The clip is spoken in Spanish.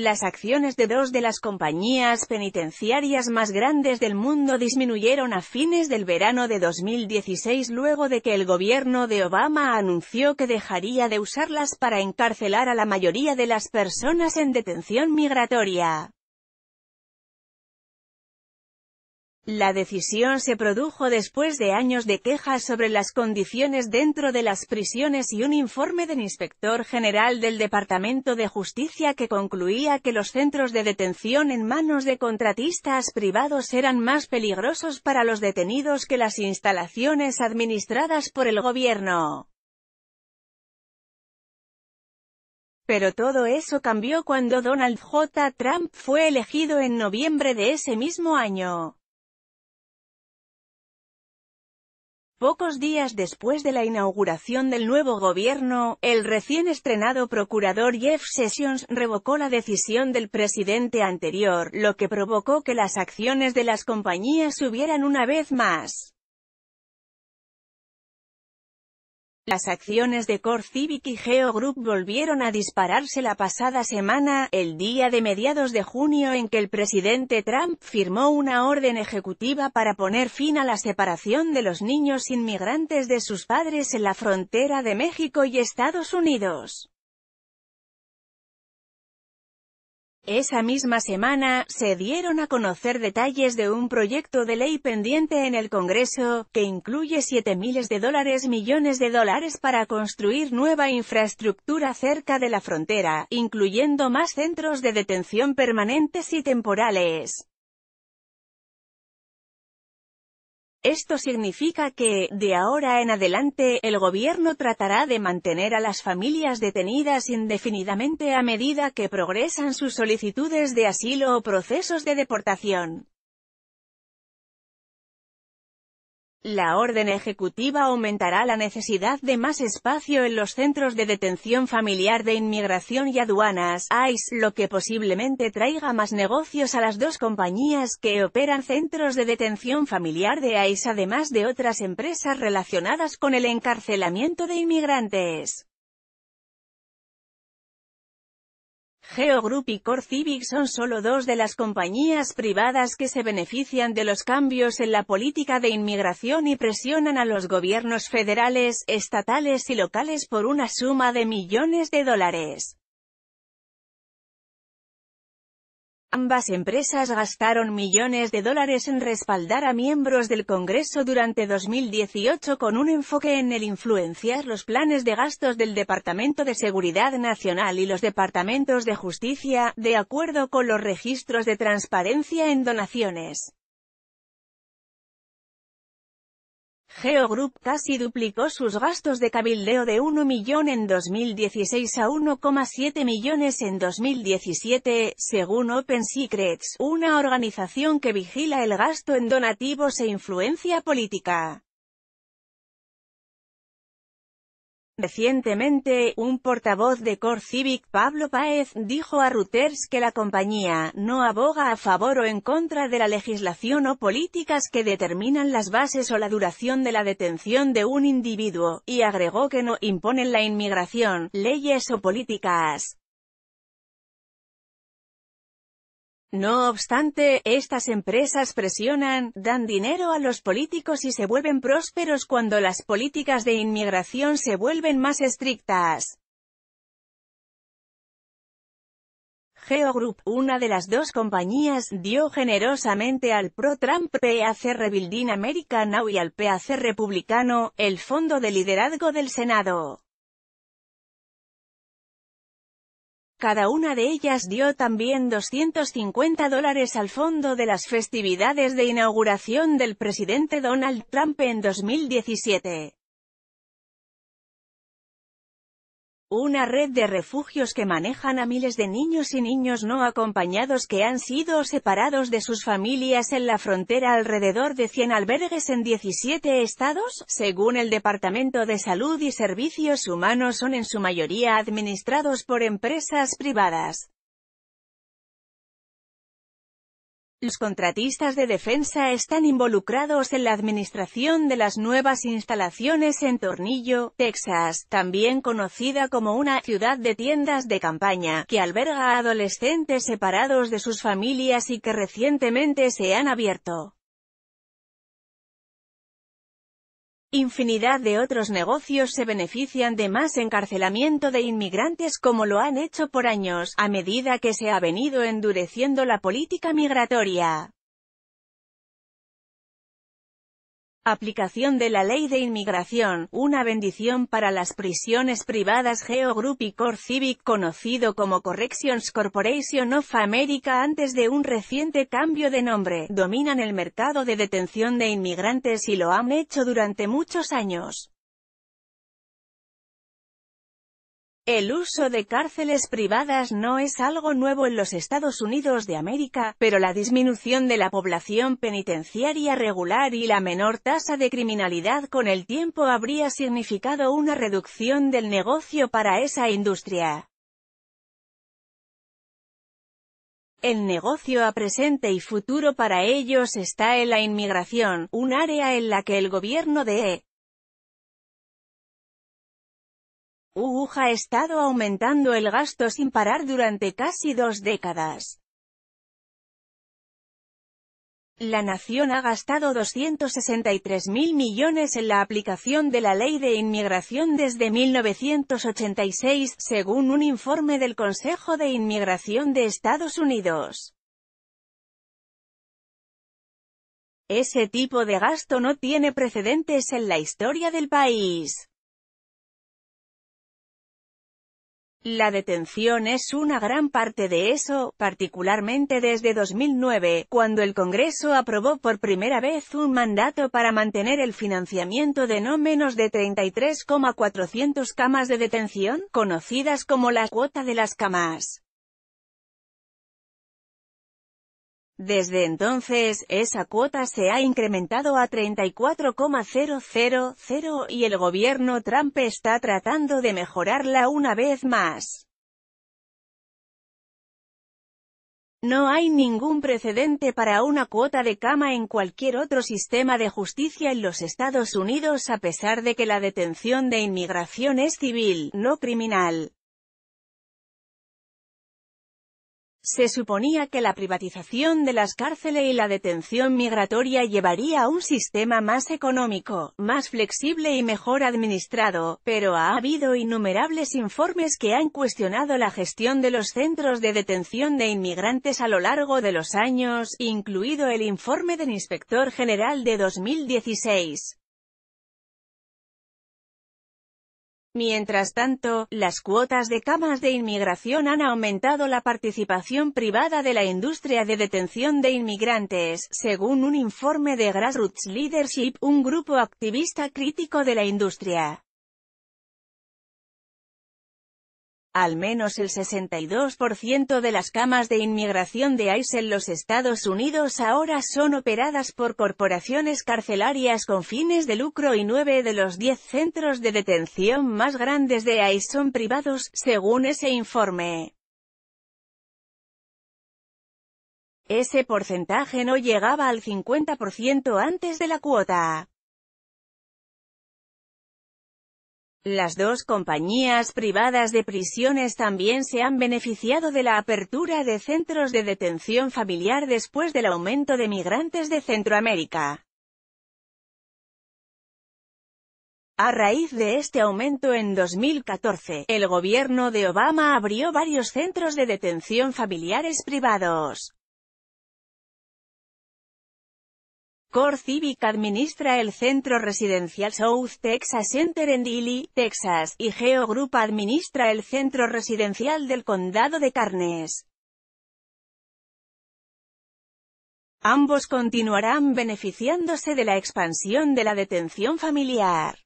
Las acciones de dos de las compañías penitenciarias más grandes del mundo disminuyeron a fines del verano de 2016 luego de que el gobierno de Obama anunció que dejaría de usarlas para encarcelar a la mayoría de las personas en detención migratoria. La decisión se produjo después de años de quejas sobre las condiciones dentro de las prisiones y un informe del inspector general del Departamento de Justicia que concluía que los centros de detención en manos de contratistas privados eran más peligrosos para los detenidos que las instalaciones administradas por el gobierno. Pero todo eso cambió cuando Donald J. Trump fue elegido en noviembre de ese mismo año. Pocos días después de la inauguración del nuevo gobierno, el recién estrenado procurador Jeff Sessions revocó la decisión del presidente anterior, lo que provocó que las acciones de las compañías subieran una vez más. Las acciones de Core Civic y Geo Group volvieron a dispararse la pasada semana, el día de mediados de junio en que el presidente Trump firmó una orden ejecutiva para poner fin a la separación de los niños inmigrantes de sus padres en la frontera de México y Estados Unidos. Esa misma semana, se dieron a conocer detalles de un proyecto de ley pendiente en el Congreso, que incluye siete miles de dólares millones de dólares para construir nueva infraestructura cerca de la frontera, incluyendo más centros de detención permanentes y temporales. Esto significa que, de ahora en adelante, el gobierno tratará de mantener a las familias detenidas indefinidamente a medida que progresan sus solicitudes de asilo o procesos de deportación. La orden ejecutiva aumentará la necesidad de más espacio en los centros de detención familiar de inmigración y aduanas, ICE, lo que posiblemente traiga más negocios a las dos compañías que operan centros de detención familiar de ICE además de otras empresas relacionadas con el encarcelamiento de inmigrantes. GeoGroup y Core Civic son solo dos de las compañías privadas que se benefician de los cambios en la política de inmigración y presionan a los gobiernos federales, estatales y locales por una suma de millones de dólares. Ambas empresas gastaron millones de dólares en respaldar a miembros del Congreso durante 2018 con un enfoque en el influenciar los planes de gastos del Departamento de Seguridad Nacional y los Departamentos de Justicia, de acuerdo con los registros de transparencia en donaciones. GeoGroup Group casi duplicó sus gastos de cabildeo de 1 millón en 2016 a 1,7 millones en 2017, según Open Secrets, una organización que vigila el gasto en donativos e influencia política. Recientemente, un portavoz de Core Civic Pablo Paez, dijo a Reuters que la compañía no aboga a favor o en contra de la legislación o políticas que determinan las bases o la duración de la detención de un individuo, y agregó que no imponen la inmigración, leyes o políticas. No obstante, estas empresas presionan, dan dinero a los políticos y se vuelven prósperos cuando las políticas de inmigración se vuelven más estrictas. GeoGroup, una de las dos compañías, dio generosamente al pro-Trump PAC Rebuilding America Now y al PAC Republicano, el Fondo de Liderazgo del Senado. Cada una de ellas dio también 250 dólares al fondo de las festividades de inauguración del presidente Donald Trump en 2017. Una red de refugios que manejan a miles de niños y niños no acompañados que han sido separados de sus familias en la frontera alrededor de 100 albergues en 17 estados, según el Departamento de Salud y Servicios Humanos son en su mayoría administrados por empresas privadas. Los contratistas de defensa están involucrados en la administración de las nuevas instalaciones en Tornillo, Texas, también conocida como una ciudad de tiendas de campaña, que alberga a adolescentes separados de sus familias y que recientemente se han abierto. Infinidad de otros negocios se benefician de más encarcelamiento de inmigrantes como lo han hecho por años, a medida que se ha venido endureciendo la política migratoria. Aplicación de la Ley de Inmigración, una bendición para las prisiones privadas Geo Group y Core Civic conocido como Corrections Corporation of America antes de un reciente cambio de nombre, dominan el mercado de detención de inmigrantes y lo han hecho durante muchos años. El uso de cárceles privadas no es algo nuevo en los Estados Unidos de América, pero la disminución de la población penitenciaria regular y la menor tasa de criminalidad con el tiempo habría significado una reducción del negocio para esa industria. El negocio a presente y futuro para ellos está en la inmigración, un área en la que el gobierno de UUJ ha estado aumentando el gasto sin parar durante casi dos décadas. La nación ha gastado 263.000 millones en la aplicación de la Ley de Inmigración desde 1986, según un informe del Consejo de Inmigración de Estados Unidos. Ese tipo de gasto no tiene precedentes en la historia del país. La detención es una gran parte de eso, particularmente desde 2009, cuando el Congreso aprobó por primera vez un mandato para mantener el financiamiento de no menos de 33,400 camas de detención, conocidas como la cuota de las camas. Desde entonces, esa cuota se ha incrementado a 34,000 y el gobierno Trump está tratando de mejorarla una vez más. No hay ningún precedente para una cuota de cama en cualquier otro sistema de justicia en los Estados Unidos a pesar de que la detención de inmigración es civil, no criminal. Se suponía que la privatización de las cárceles y la detención migratoria llevaría a un sistema más económico, más flexible y mejor administrado, pero ha habido innumerables informes que han cuestionado la gestión de los centros de detención de inmigrantes a lo largo de los años, incluido el informe del Inspector General de 2016. Mientras tanto, las cuotas de camas de inmigración han aumentado la participación privada de la industria de detención de inmigrantes, según un informe de Grassroots Leadership, un grupo activista crítico de la industria. Al menos el 62% de las camas de inmigración de ICE en los Estados Unidos ahora son operadas por corporaciones carcelarias con fines de lucro y 9 de los 10 centros de detención más grandes de ICE son privados, según ese informe. Ese porcentaje no llegaba al 50% antes de la cuota. Las dos compañías privadas de prisiones también se han beneficiado de la apertura de centros de detención familiar después del aumento de migrantes de Centroamérica. A raíz de este aumento en 2014, el gobierno de Obama abrió varios centros de detención familiares privados. Core Civic administra el centro residencial South Texas Center en Dilley, Texas, y Geo administra el centro residencial del condado de Carnes. Ambos continuarán beneficiándose de la expansión de la detención familiar.